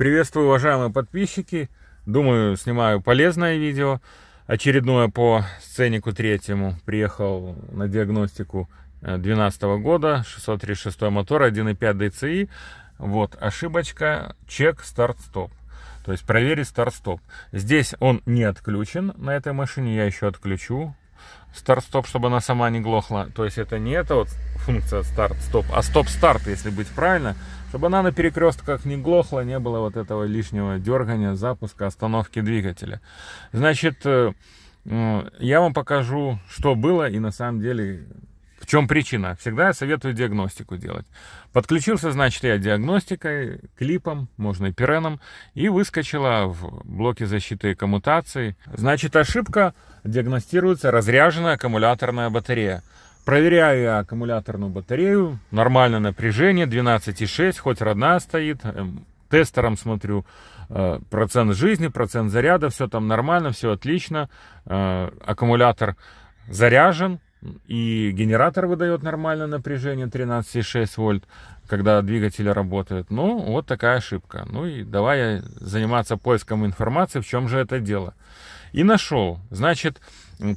Приветствую, уважаемые подписчики. Думаю, снимаю полезное видео. Очередное по сценику третьему. Приехал на диагностику 2012 э, года. 636 мотор, 1.5 ДЦИ. Вот ошибочка. Чек старт-стоп. То есть проверить старт-стоп. Здесь он не отключен. На этой машине я еще отключу старт-стоп, чтобы она сама не глохла. То есть это не эта вот функция старт-стоп, а стоп-старт, если быть правильно, чтобы она на перекрестках не глохла, не было вот этого лишнего дергания, запуска, остановки двигателя. Значит, э, я вам покажу, что было и на самом деле чем причина? Всегда я советую диагностику делать. Подключился, значит, я диагностикой, клипом, можно и пиреном, и выскочила в блоке защиты и коммутации. Значит, ошибка диагностируется разряженная аккумуляторная батарея. Проверяю я аккумуляторную батарею, нормальное напряжение, 12,6, хоть родная стоит, эм, тестером смотрю э, процент жизни, процент заряда, все там нормально, все отлично, э, аккумулятор заряжен, и генератор выдает нормальное напряжение 13,6 вольт, когда двигатель работает. Ну, вот такая ошибка. Ну и давай заниматься поиском информации, в чем же это дело. И нашел. Значит,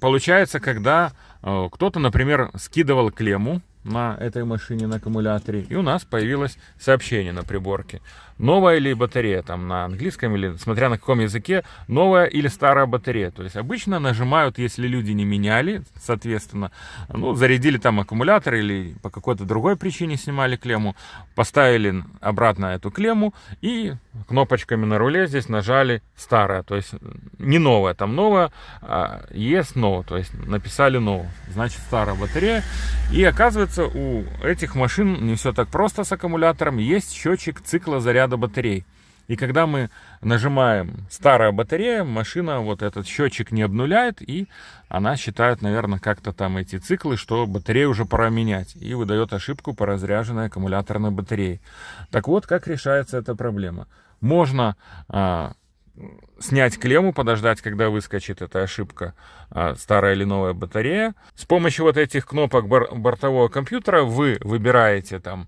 получается, когда э, кто-то, например, скидывал клемму, на этой машине на аккумуляторе. И у нас появилось сообщение на приборке. Новая или батарея, там на английском или смотря на каком языке, новая или старая батарея. То есть обычно нажимают, если люди не меняли, соответственно, ну, зарядили там аккумулятор или по какой-то другой причине снимали клемму, поставили обратно эту клемму и кнопочками на руле здесь нажали старая, то есть не новая, там новая, а yes, no, то есть написали no, значит старая батарея. И оказывается, Оказывается, у этих машин не все так просто с аккумулятором. Есть счетчик цикла заряда батарей. И когда мы нажимаем старая батарея, машина вот этот счетчик не обнуляет, и она считает, наверное, как-то там эти циклы, что батарею уже пора менять, и выдает ошибку по разряженной аккумуляторной батарее. Так вот, как решается эта проблема? Можно а, снять клемму, подождать, когда выскочит эта ошибка, а, старая или новая батарея. С помощью вот этих кнопок бор- бортового компьютера вы выбираете там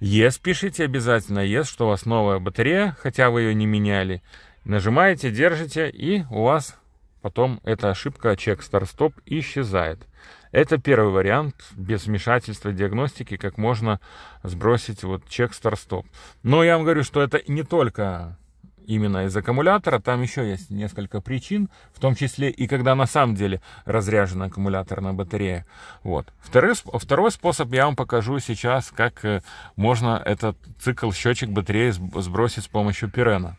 Yes, пишите обязательно Yes, что у вас новая батарея, хотя вы ее не меняли. Нажимаете, держите, и у вас потом эта ошибка чек старт-стоп исчезает. Это первый вариант, без вмешательства диагностики, как можно сбросить вот чек старт-стоп. Но я вам говорю, что это не только именно из аккумулятора. Там еще есть несколько причин, в том числе и когда на самом деле разряжена аккумуляторная батарея. Вот. Второй, второй способ я вам покажу сейчас, как э, можно этот цикл счетчик батареи сбросить с помощью пирена.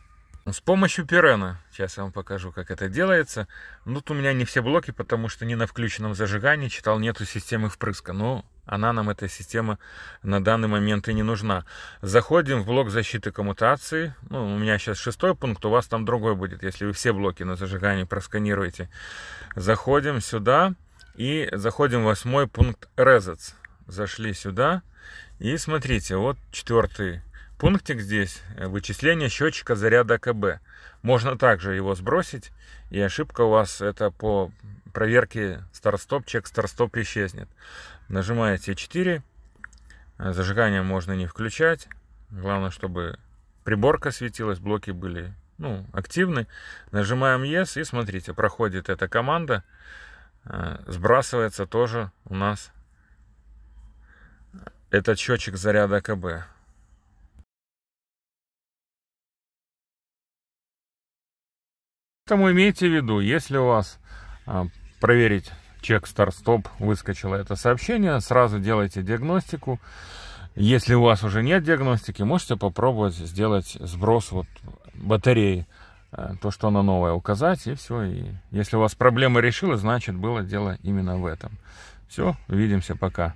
С помощью пирена, сейчас я вам покажу, как это делается. Ну, тут у меня не все блоки, потому что не на включенном зажигании читал, нету системы впрыска. Но ну, она нам, эта система, на данный момент и не нужна. Заходим в блок защиты коммутации. Ну, у меня сейчас шестой пункт, у вас там другой будет, если вы все блоки на зажигании просканируете. Заходим сюда и заходим в восьмой пункт Resets. Зашли сюда и смотрите, вот четвертый пунктик здесь. Э, вычисление счетчика заряда КБ. Можно также его сбросить, и ошибка у вас это по проверки старт-стоп, чек старт-стоп исчезнет. Нажимаете 4, э, зажигание можно не включать, главное, чтобы приборка светилась, блоки были ну, активны. Нажимаем Yes и смотрите, проходит эта команда, э, сбрасывается тоже у нас этот счетчик заряда АКБ. Поэтому имейте в виду, если у вас а, проверить чек старт-стоп, выскочило это сообщение, сразу делайте диагностику. Если у вас уже нет диагностики, можете попробовать сделать сброс вот батареи, э, то, что она новая, указать, и все. И если у вас проблема решилась, значит, было дело именно в этом. Все, увидимся, пока.